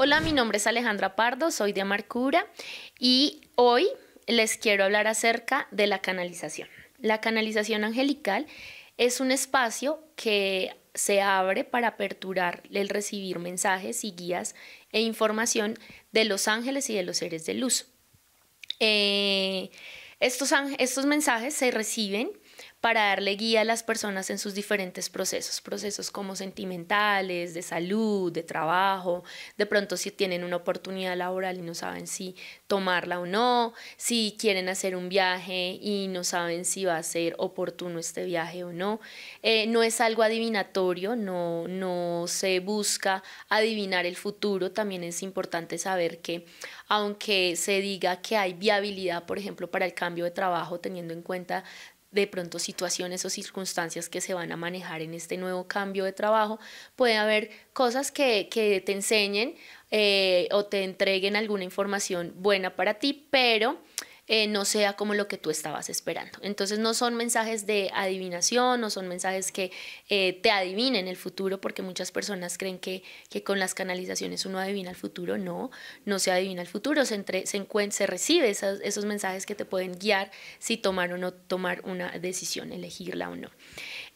Hola, mi nombre es Alejandra Pardo, soy de Amarcura y hoy les quiero hablar acerca de la canalización. La canalización angelical es un espacio que se abre para aperturar el recibir mensajes y guías e información de los ángeles y de los seres de luz. Eh, estos mensajes se reciben para darle guía a las personas en sus diferentes procesos, procesos como sentimentales, de salud, de trabajo, de pronto si tienen una oportunidad laboral y no saben si tomarla o no, si quieren hacer un viaje y no saben si va a ser oportuno este viaje o no. Eh, no es algo adivinatorio, no, no se busca adivinar el futuro, también es importante saber que aunque se diga que hay viabilidad, por ejemplo, para el cambio de trabajo, teniendo en cuenta de pronto situaciones o circunstancias que se van a manejar en este nuevo cambio de trabajo, puede haber cosas que, que te enseñen eh, o te entreguen alguna información buena para ti, pero eh, no sea como lo que tú estabas esperando. Entonces no son mensajes de adivinación, no son mensajes que eh, te adivinen el futuro, porque muchas personas creen que, con las canalizaciones uno adivina el futuro. No, no se adivina el futuro, se, se, recibe esos mensajes que te pueden guiar si tomar o no tomar una decisión, elegirla o no.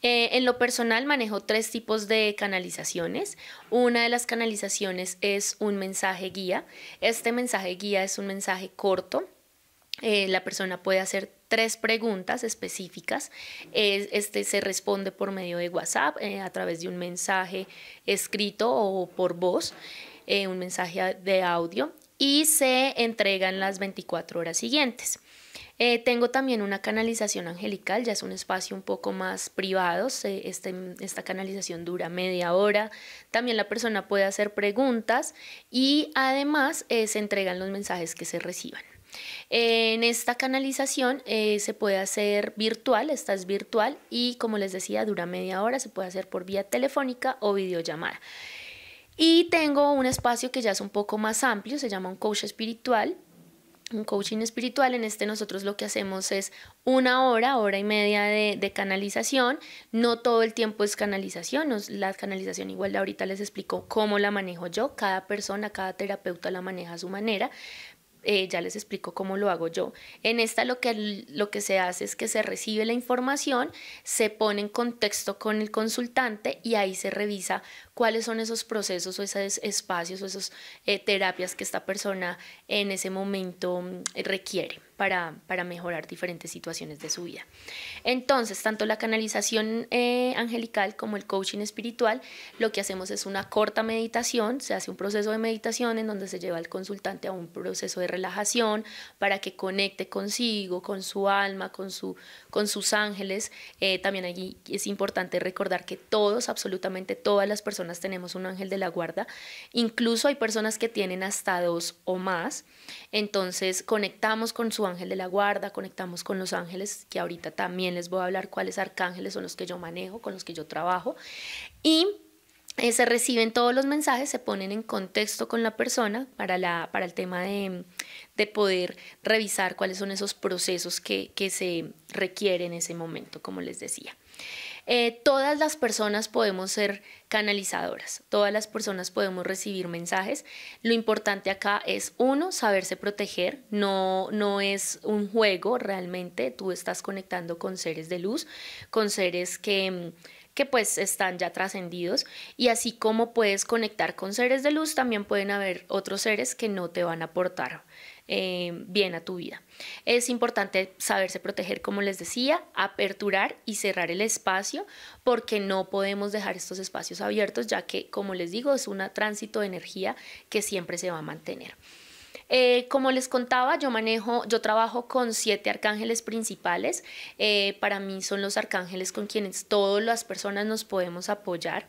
Eh, en lo personal manejo tres tipos de canalizaciones. Una de las canalizaciones es un mensaje guía. Este mensaje guía es un mensaje corto eh, la persona puede hacer tres preguntas específicas. este se responde por medio de WhatsApp, eh, a través de un mensaje escrito o por voz, eh, un mensaje de audio y se entregan las 24 horas siguientes. tengo también una canalización angelical, ya es un espacio un poco más privado, este, esta canalización dura media hora, también la persona puede hacer preguntas y además se entregan los mensajes que se reciban. En esta canalización eh, se puede hacer virtual, esta es virtual y como les decía, dura media hora, se puede hacer por vía telefónica o videollamada. Y tengo un espacio que ya es un poco más amplio, se llama un coach espiritual, un coaching espiritual. En este nosotros lo que hacemos es una hora, hora y media de, canalización. No todo el tiempo es canalización. la canalización igual de ahorita les explico cómo la manejo yo. Cada persona, cada terapeuta la maneja a su manera. Eh, ya les explico cómo lo hago yo. En esta lo que, se hace es que se recibe la información, se pone en contexto con el consultante y ahí se revisa cuáles son esos procesos o esos espacios o esas eh, terapias que esta persona en ese momento mm, requiere para, mejorar diferentes situaciones de su vida. Entonces, tanto la canalización eh, angelical como el coaching espiritual, lo que hacemos es una corta meditación, se hace un proceso de meditación en donde se lleva al consultante a un proceso de relajación para que conecte consigo, con su alma, con, su, con sus ángeles. Eh, también allí es importante recordar que todos, absolutamente todas las personas tenemos un ángel de la guarda, incluso hay personas que tienen hasta dos o más, entonces conectamos con su ángel ángel de la guarda, conectamos con los ángeles, que ahorita también les voy a hablar cuáles arcángeles son los que yo manejo, con los que yo trabajo. Y eh, se reciben todos los mensajes, se ponen en contexto con la persona para, la, para el tema de, de poder revisar cuáles son esos procesos que, que se requieren en ese momento, como les decía. Eh, todas las personas podemos ser canalizadoras, todas las personas podemos recibir mensajes. Lo importante acá es, uno, saberse proteger, no, no es un juego realmente, tú estás conectando con seres de luz, con seres que mm, que pues están ya trascendidos y así como puedes conectar con seres de luz, también pueden haber otros seres que no te van a aportar eh, bien a tu vida. Es importante saberse proteger, como les decía, aperturar y cerrar el espacio porque no podemos dejar estos espacios abiertos ya que, como les digo, es un tránsito de energía que siempre se va a mantener. Eh, como les contaba, yo manejo, yo trabajo con siete arcángeles principales. Eh, para mí son los arcángeles con quienes todas las personas nos podemos apoyar.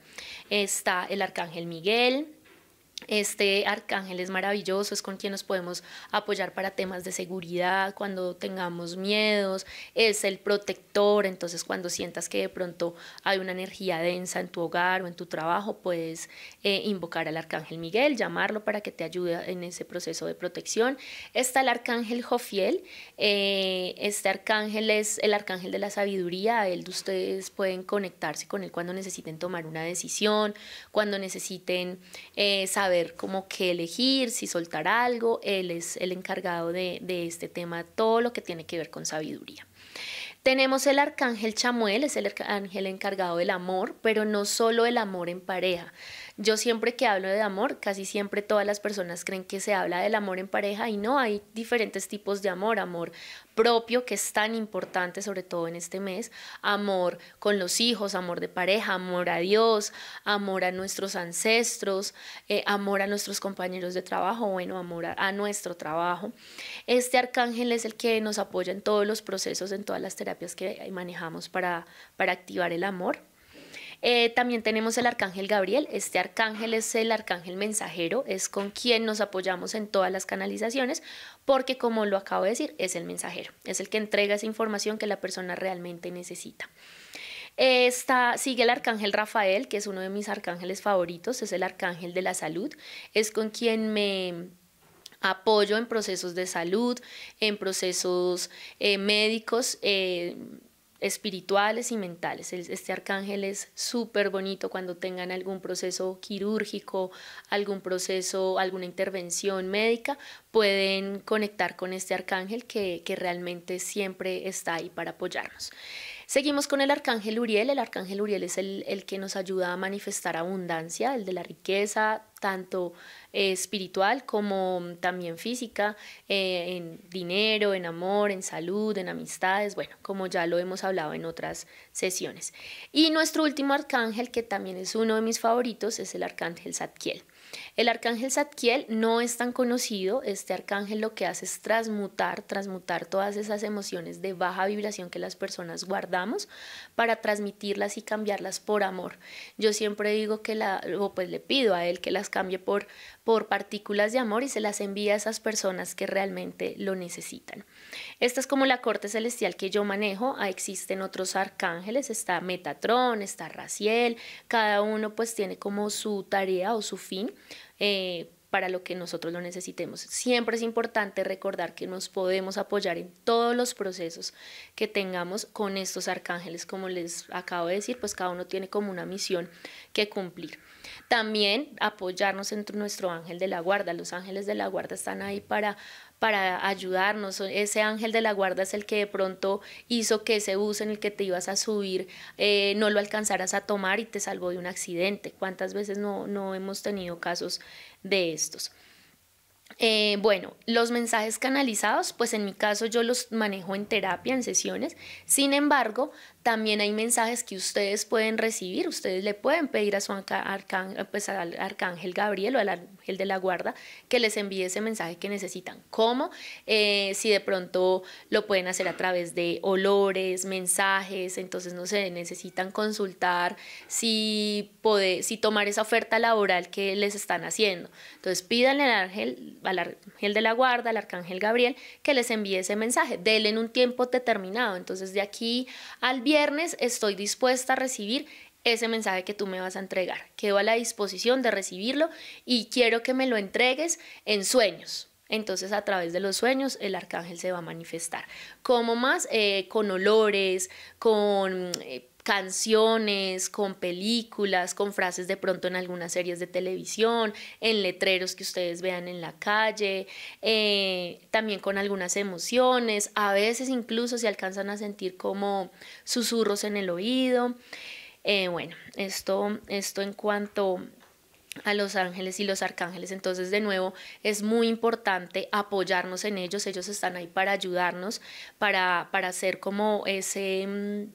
Está el arcángel Miguel, este arcángel es maravilloso, es con quien nos podemos apoyar para temas de seguridad, cuando tengamos miedos, es el protector, entonces cuando sientas que de pronto hay una energía densa en tu hogar o en tu trabajo, puedes eh, invocar al arcángel Miguel, llamarlo para que te ayude en ese proceso de protección. Está el arcángel Jofiel, eh, este arcángel es el arcángel de la sabiduría, ustedes pueden conectarse con él cuando necesiten tomar una decisión, cuando necesiten eh, saber como que elegir, si soltar algo. Él es el encargado de, de este tema, todo lo que tiene que ver con sabiduría. Tenemos el arcángel Chamuel, es el arcángel encargado del amor, pero no solo el amor en pareja, yo siempre que hablo de amor, casi siempre todas las personas creen que se habla del amor en pareja y no, hay diferentes tipos de amor, amor propio que es tan importante sobre todo en este mes, amor con los hijos, amor de pareja, amor a Dios, amor a nuestros ancestros, eh, amor a nuestros compañeros de trabajo, bueno, amor a, nuestro trabajo. Este arcángel es el que nos apoya en todos los procesos, en todas las terapias que manejamos para, para activar el amor. Eh, también tenemos el arcángel Gabriel. Este arcángel es el arcángel mensajero, es con quien nos apoyamos en todas las canalizaciones, porque como lo acabo de decir, es el mensajero, es el que entrega esa información que la persona realmente necesita. sigue el arcángel Rafael, que es uno de mis arcángeles favoritos, es el arcángel de la salud, es con quien me apoyo en procesos de salud, en procesos eh, médicos. Eh, espirituales y mentales. Este arcángel es súper bonito cuando tengan algún proceso quirúrgico, algún proceso, alguna intervención médica, pueden conectar con este arcángel que, que realmente siempre está ahí para apoyarnos. Seguimos con el arcángel Uriel. El arcángel Uriel es el, que nos ayuda a manifestar abundancia, el de la riqueza, tanto eh, espiritual como también física, eh, en dinero, en amor, en salud, en amistades, bueno, como ya lo hemos hablado en otras sesiones. Y nuestro último arcángel, que también es uno de mis favoritos, es el arcángel Zadkiel. El arcángel Zadkiel no es tan conocido, este arcángel lo que hace es transmutar, transmutar todas esas emociones de baja vibración que las personas guardamos para transmitirlas y cambiarlas por amor. Yo siempre digo que la, o pues le pido a él que las cambie por, por partículas de amor y se las envía a esas personas que realmente lo necesitan. Esta es como la corte celestial que yo manejo, ah, existen otros arcángeles, está Metatron, está Raciel, cada uno pues tiene como su tarea o su fin, eh, para lo que nosotros lo necesitemos. Siempre es importante recordar que nos podemos apoyar en todos los procesos que tengamos con estos arcángeles. Como les acabo de decir, pues cada uno tiene como una misión que cumplir. También apoyarnos en nuestro ángel de la guarda. Los ángeles de la guarda están ahí para para ayudarnos. Ese ángel de la guarda es el que de pronto hizo que ese bus en el que te ibas a subir eh, no lo alcanzaras a tomar y te salvó de un accidente. ¿Cuántas veces no, no hemos tenido casos de estos? Eh, bueno, los mensajes canalizados, pues en mi caso yo los manejo en terapia, en sesiones. Sin embargo, también hay mensajes que ustedes pueden recibir, ustedes le pueden pedir a su arcángel, pues al arcángel Gabriel o al ángel de la guarda que les envíe ese mensaje que necesitan. ¿Cómo? Eh, si de pronto lo pueden hacer a través de olores, mensajes, entonces no sé, necesitan consultar si, si tomar esa oferta laboral que les están haciendo. Entonces pídanle al ángel al ángel de la guarda, al arcángel Gabriel, que les envíe ese mensaje. Dele en un tiempo determinado. Entonces, de aquí al viernes estoy dispuesta a recibir ese mensaje que tú me vas a entregar. Quedo a la disposición de recibirlo y quiero que me lo entregues en sueños. Entonces a través de los sueños el arcángel se va a manifestar. Como más eh, con olores, con eh, canciones, con películas, con frases de pronto en algunas series de televisión, en letreros que ustedes vean en la calle, eh, también con algunas emociones, a veces incluso se alcanzan a sentir como susurros en el oído. Eh, bueno, esto, esto en cuanto a los ángeles y los arcángeles. Entonces, de nuevo, es muy importante apoyarnos en ellos. Ellos están ahí para ayudarnos, para, para hacer como ese mm,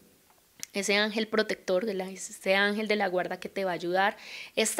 ese ángel protector, ese ángel de la guarda que te va a ayudar.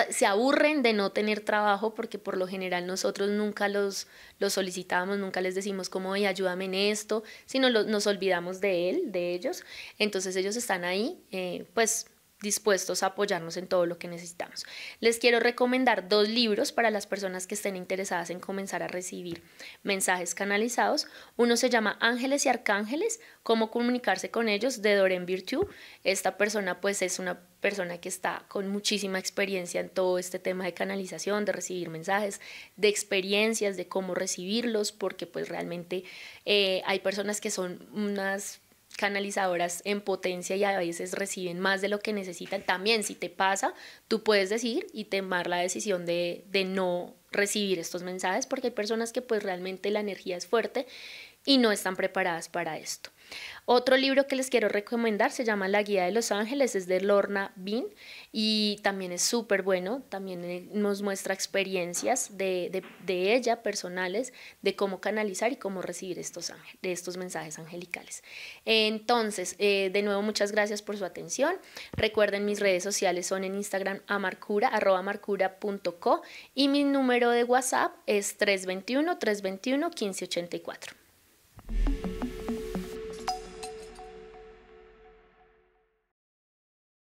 se aburren de no tener trabajo porque por lo general nosotros nunca los, solicitamos, nunca les decimos como, oye, ayúdame en esto, sino nos olvidamos de él, de ellos. Entonces ellos están ahí, eh, pues dispuestos a apoyarnos en todo lo que necesitamos. Les quiero recomendar dos libros para las personas que estén interesadas en comenzar a recibir mensajes canalizados. Uno se llama Ángeles y Arcángeles, cómo comunicarse con ellos, de Doreen Virtue. Esta persona pues es una persona que está con muchísima experiencia en todo este tema de canalización, de recibir mensajes, de experiencias, de cómo recibirlos, porque pues realmente eh, hay personas que son unas canalizadoras en potencia y a veces reciben más de lo que necesitan. También si te pasa, tú puedes decir y tomar la decisión de, de no recibir estos mensajes porque hay personas que pues realmente la energía es fuerte y no están preparadas para esto. Otro libro que les quiero recomendar se llama La Guía de los Ángeles, es de Lorna Bean y también es súper bueno, también eh, nos muestra experiencias de, ella, personales, de cómo canalizar y cómo recibir estos, estos mensajes angelicales. Entonces, eh, de nuevo, muchas gracias por su atención. Recuerden, mis redes sociales son en Instagram amarcura, y mi número de WhatsApp es 321-321-1584.